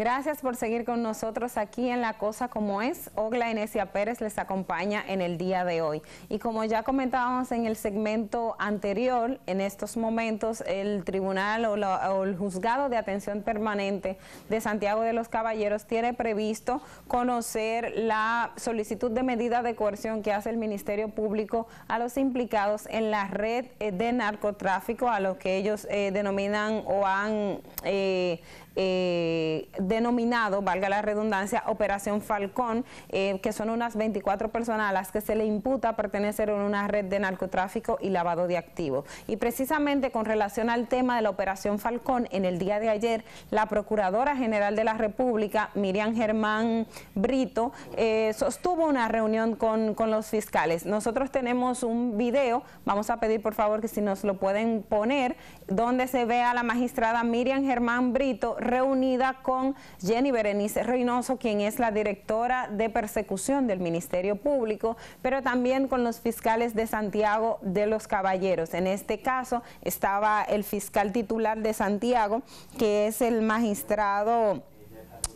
Gracias por seguir con nosotros aquí en La Cosa Como Es. Ogla Enesia Pérez les acompaña en el día de hoy. Y como ya comentábamos en el segmento anterior, en estos momentos el tribunal o, el juzgado de atención permanente de Santiago de los Caballeros tiene previsto conocer la solicitud de medida de coerción que hace el Ministerio Público a los implicados en la red eh, de narcotráfico, a lo que ellos eh, denominan o han eh, eh, denominado, valga la redundancia, Operación Falcón, eh, que son unas 24 personas a las que se le imputa pertenecer a una red de narcotráfico y lavado de activos. Y precisamente con relación al tema de la Operación Falcón, en el día de ayer, la Procuradora General de la República, Miriam Germán Brito, eh, sostuvo una reunión con, con los fiscales. Nosotros tenemos un video, vamos a pedir por favor que si nos lo pueden poner, donde se ve a la magistrada Miriam Germán Brito reunida con Jenny Berenice Reynoso, quien es la directora de persecución del Ministerio Público, pero también con los fiscales de Santiago de los Caballeros. En este caso estaba el fiscal titular de Santiago, que es el magistrado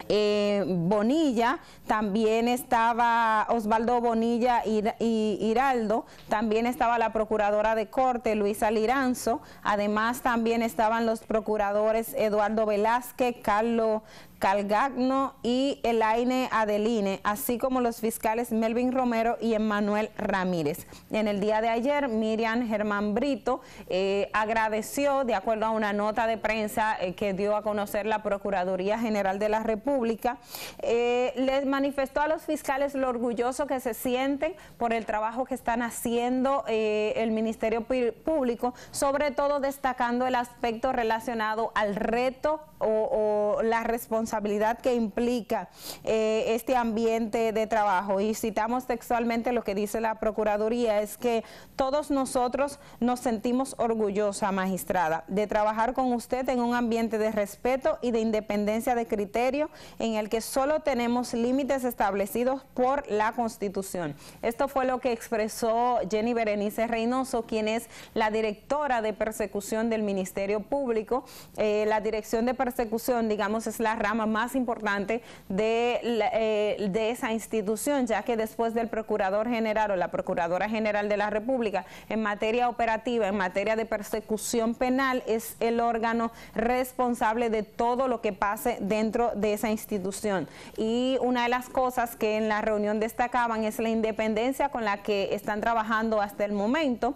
eh, Bonilla, también estaba Osvaldo Bonilla y Hiraldo, también estaba la procuradora de corte Luisa Liranzo, además también estaban los procuradores Eduardo Velázquez, Carlos Calgagno y Elaine Adeline, así como los fiscales Melvin Romero y Emmanuel Ramírez. En el día de ayer, Miriam Germán Brito eh, agradeció, de acuerdo a una nota de prensa eh, que dio a conocer la Procuraduría General de la República, pública, eh, les manifestó a los fiscales lo orgulloso que se sienten por el trabajo que están haciendo eh, el Ministerio Público, sobre todo destacando el aspecto relacionado al reto o, la responsabilidad que implica eh, este ambiente de trabajo. Y citamos textualmente lo que dice la Procuraduría, es que todos nosotros nos sentimos orgullosa, magistrada, de trabajar con usted en un ambiente de respeto y de independencia de criterio en el que solo tenemos límites establecidos por la Constitución. Esto fue lo que expresó Jenny Berenice Reynoso, quien es la directora de persecución del Ministerio Público, eh, la Dirección de Persecución persecución, digamos, es la rama más importante de, eh, de esa institución, ya que después del Procurador General o la Procuradora General de la República, en materia operativa, en materia de persecución penal, es el órgano responsable de todo lo que pase dentro de esa institución. Y una de las cosas que en la reunión destacaban es la independencia con la que están trabajando hasta el momento.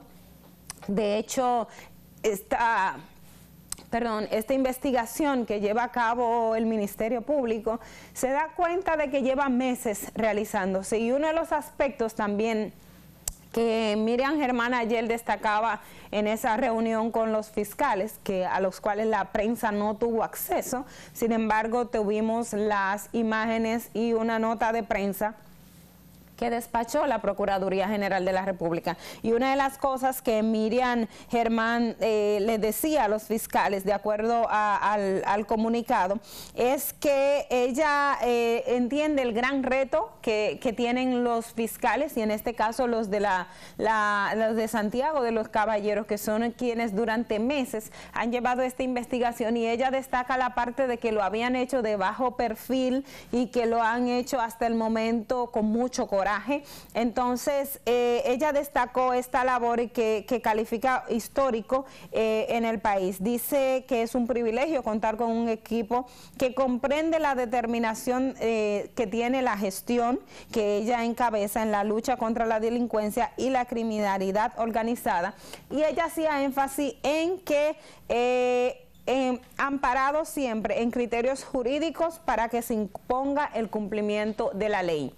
De hecho, está perdón, esta investigación que lleva a cabo el Ministerio Público, se da cuenta de que lleva meses realizándose. Y uno de los aspectos también que Miriam Germán ayer destacaba en esa reunión con los fiscales, que a los cuales la prensa no tuvo acceso. Sin embargo, tuvimos las imágenes y una nota de prensa que despachó la Procuraduría General de la República. Y una de las cosas que Miriam Germán eh, le decía a los fiscales, de acuerdo al, comunicado, es que ella eh, entiende el gran reto que, tienen los fiscales, y en este caso los de, la, los de Santiago, de los caballeros, que son quienes durante meses han llevado esta investigación, y ella destaca la parte de que lo habían hecho de bajo perfil y que lo han hecho hasta el momento con mucho coraje entonces, eh, ella destacó esta labor que, que califica histórico eh, en el país. Dice que es un privilegio contar con un equipo que comprende la determinación eh, que tiene la gestión que ella encabeza en la lucha contra la delincuencia y la criminalidad organizada. Y ella hacía énfasis en que... han amparado siempre en criterios jurídicos para que se imponga el cumplimiento de la ley.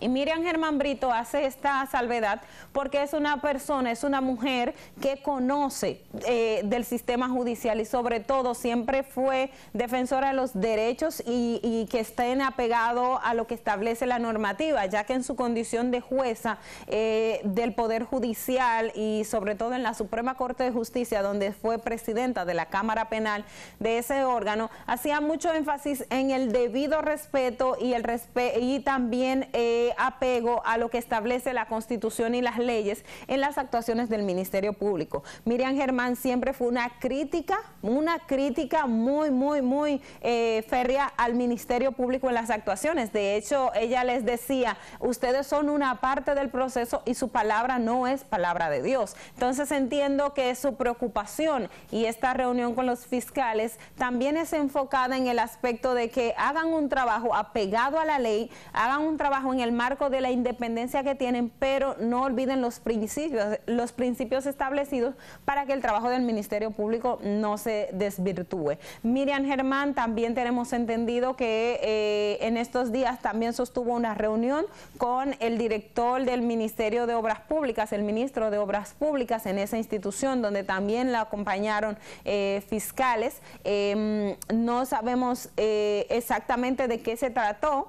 Y Miriam Germán Brito hace esta salvedad porque es una persona, es una mujer que conoce eh, del sistema judicial y sobre todo siempre fue defensora de los derechos y, que estén apegado a lo que establece la normativa, ya que en su condición de jueza eh, del Poder Judicial y sobre todo en la Suprema Corte de Justicia, donde fue presidenta de la Cámara Penal de ese órgano, hacía mucho énfasis en el debido respeto y, el respe y también... Eh, apego a lo que establece la Constitución y las leyes en las actuaciones del Ministerio Público. Miriam Germán siempre fue una crítica, una crítica muy, muy, muy eh, férrea al Ministerio Público en las actuaciones. De hecho, ella les decía, ustedes son una parte del proceso y su palabra no es palabra de Dios. Entonces entiendo que su preocupación y esta reunión con los fiscales también es enfocada en el aspecto de que hagan un trabajo apegado a la ley, hagan un trabajo en el marco de la independencia que tienen, pero no olviden los principios, los principios establecidos para que el trabajo del Ministerio Público no se desvirtúe. Miriam Germán, también tenemos entendido que eh, en estos días también sostuvo una reunión con el director del Ministerio de Obras Públicas, el ministro de Obras Públicas en esa institución, donde también la acompañaron eh, fiscales. Em, no sabemos eh, exactamente de qué se trató,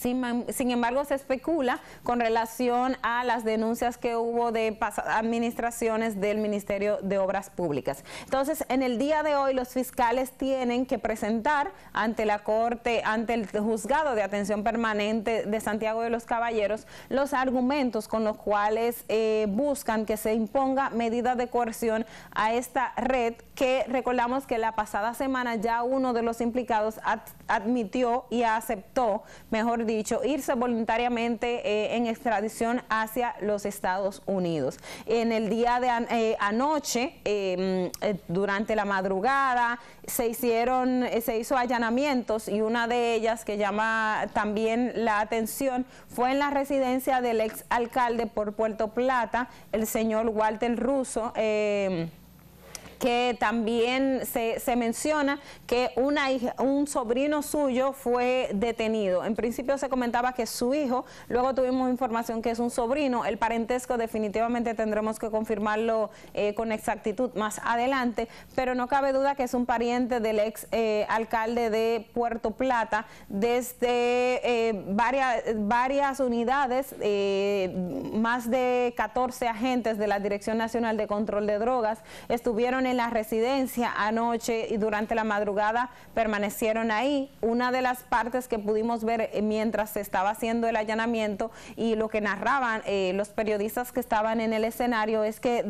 sin, embargo, se especula con relación a las denuncias que hubo de administraciones del Ministerio de Obras Públicas. Entonces, en el día de hoy, los fiscales tienen que presentar ante la Corte, ante el Juzgado de Atención Permanente de Santiago de los Caballeros, los argumentos con los cuales eh, buscan que se imponga medida de coerción a esta red que recordamos que la pasada semana ya uno de los implicados admitió y aceptó, mejor dicho, dicho, irse voluntariamente eh, en extradición hacia los Estados Unidos. En el día de eh, anoche, em, eh, durante la madrugada, se hicieron, se hizo allanamientos y una de ellas que llama también la atención fue en la residencia del ex alcalde por Puerto Plata, el señor Walter Russo. Em, que también se, menciona que una un sobrino suyo fue detenido. En principio se comentaba que su hijo, luego tuvimos información que es un sobrino, el parentesco definitivamente tendremos que confirmarlo eh, con exactitud más adelante, pero no cabe duda que es un pariente del ex eh, alcalde de Puerto Plata desde eh, varias, varias unidades, más de 14 agentes de la Dirección Nacional de Control de Drogas estuvieron en en la residencia anoche y durante la madrugada permanecieron ahí. Una de las partes que pudimos ver eh, mientras se estaba haciendo el allanamiento y lo que narraban eh, los periodistas que estaban en el escenario es que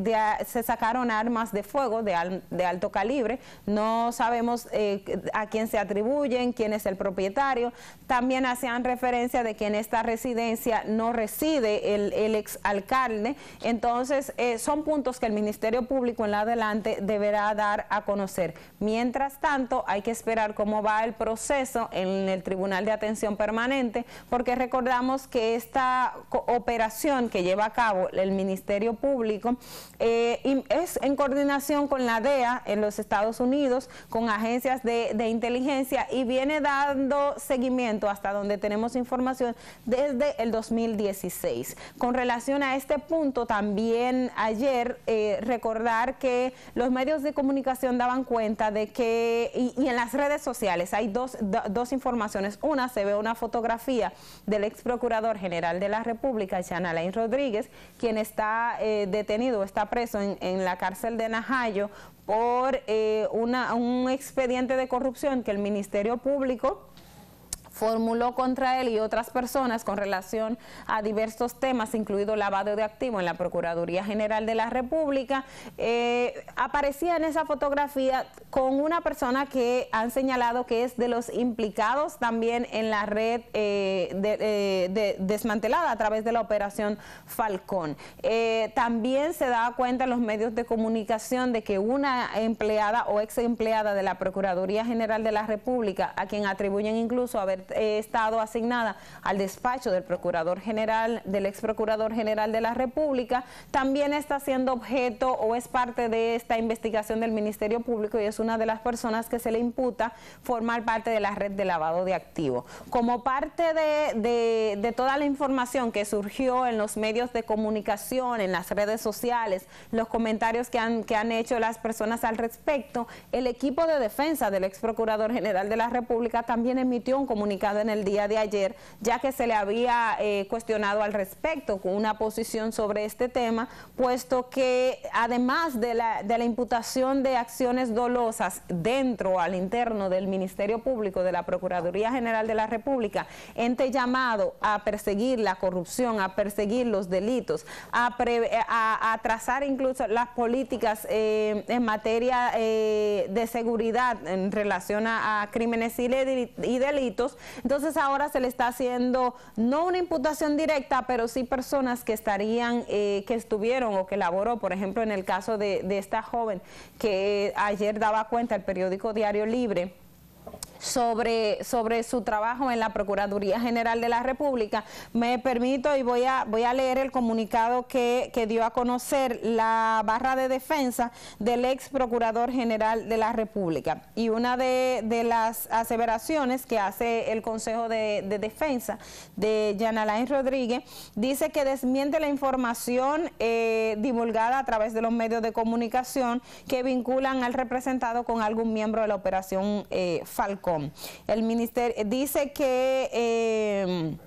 se sacaron armas de fuego de, alto calibre. No sabemos eh, a quién se atribuyen, quién es el propietario. También hacían referencia de que en esta residencia no reside el, el ex alcalde. Entonces, son puntos que el Ministerio Público en la adelante deberá dar a conocer. Mientras tanto, hay que esperar cómo va el proceso en el Tribunal de Atención Permanente, porque recordamos que esta operación que lleva a cabo el Ministerio Público eh, es en coordinación con la DEA en los Estados Unidos, con agencias de, inteligencia y viene dando seguimiento hasta donde tenemos información desde el 2016. Con relación a este punto, también ayer eh, recordar que los medios de comunicación daban cuenta de que, y, en las redes sociales hay dos, dos informaciones. Una, se ve una fotografía del ex procurador general de la República, Alain Rodríguez, quien está eh, detenido, está preso en, la cárcel de Najayo por eh, una, un expediente de corrupción que el Ministerio Público formuló contra él y otras personas con relación a diversos temas, incluido lavado de activo en la Procuraduría General de la República. Eh, aparecía en esa fotografía con una persona que han señalado que es de los implicados también en la red eh, eh, desmantelada a través de la operación Falcón. también se da cuenta en los medios de comunicación de que una empleada o ex empleada de la Procuraduría General de la República, a quien atribuyen incluso haber estado asignada al despacho del Procurador General, del ex Procurador General de la República, también está siendo objeto o es parte de esta investigación del Ministerio Público y es una de las personas que se le imputa formar parte de la red de lavado de activos. Como parte de, toda la información que surgió en los medios de comunicación, en las redes sociales, los comentarios que han, que han hecho las personas al respecto, el equipo de defensa del ex Procurador General de la República también emitió un comunicado en el día de ayer, ya que se le había eh, cuestionado al respecto con una posición sobre este tema, puesto que además de la, imputación de acciones dolosas dentro, al interno del Ministerio Público de la Procuraduría General de la República, ente llamado a perseguir la corrupción, a perseguir los delitos, a, trazar incluso las políticas eh, en materia eh, de seguridad en relación a, crímenes y, delitos, entonces ahora se le está haciendo no una imputación directa, pero sí personas que estarían, eh, que estuvieron o que elaboró. por ejemplo, en el caso de, de esta joven que ayer daba cuenta el periódico Diario Libre sobre, sobre su trabajo en la Procuraduría General de la República. Me permito y voy a, voy a leer el comunicado que, dio a conocer la barra de defensa del ex Procurador General de la República. Y una de, las aseveraciones que hace el Consejo de, Defensa de Jan Rodríguez dice que desmiente la información eh, divulgada a través de los medios de comunicación que vinculan al representado con algún miembro de la operación eh, Falcón. El ministerio dice que... Em,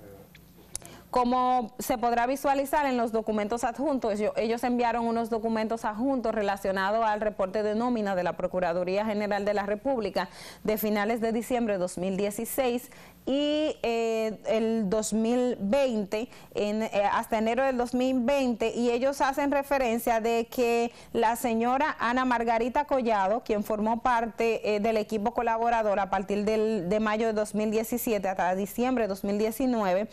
como se podrá visualizar en los documentos adjuntos, ellos enviaron unos documentos adjuntos relacionados al reporte de nómina de la Procuraduría General de la República de finales de diciembre de 2016 y eh, el 2020, en, eh, hasta enero del 2020, y ellos hacen referencia de que la señora Ana Margarita Collado, quien formó parte eh, del equipo colaborador a partir del, de mayo de 2017 hasta diciembre de 2019,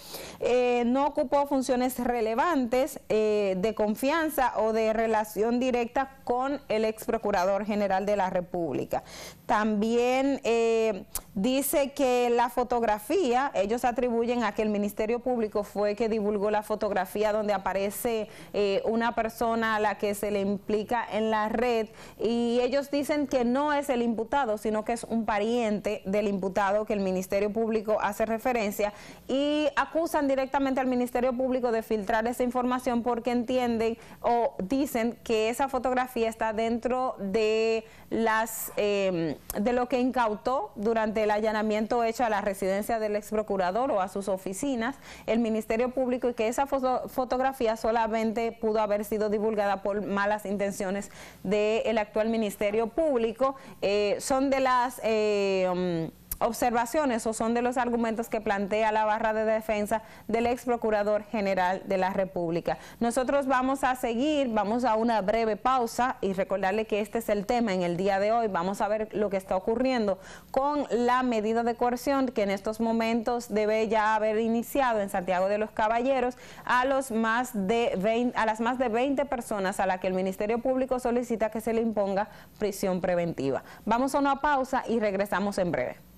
no ocupó funciones relevantes eh, de confianza o de relación directa con el ex procurador general de la República. También eh, dice que la fotografía, ellos atribuyen a que el Ministerio Público fue que divulgó la fotografía donde aparece eh, una persona a la que se le implica en la red y ellos dicen que no es el imputado, sino que es un pariente del imputado que el Ministerio Público hace referencia y acusan directamente al Ministerio Público de filtrar esa información porque entienden o dicen que esa fotografía está dentro de las em, de lo que incautó durante el allanamiento hecho a la residencia del ex procurador o a sus oficinas el Ministerio Público y que esa fotografía solamente pudo haber sido divulgada por malas intenciones del actual Ministerio Público. Eh, son de las... Eh, observaciones o son de los argumentos que plantea la barra de defensa del ex procurador general de la República. Nosotros vamos a seguir, vamos a una breve pausa y recordarle que este es el tema en el día de hoy. Vamos a ver lo que está ocurriendo con la medida de coerción que en estos momentos debe ya haber iniciado en Santiago de los Caballeros a, los más de 20, a las más de 20 personas a las que el Ministerio Público solicita que se le imponga prisión preventiva. Vamos a una pausa y regresamos en breve.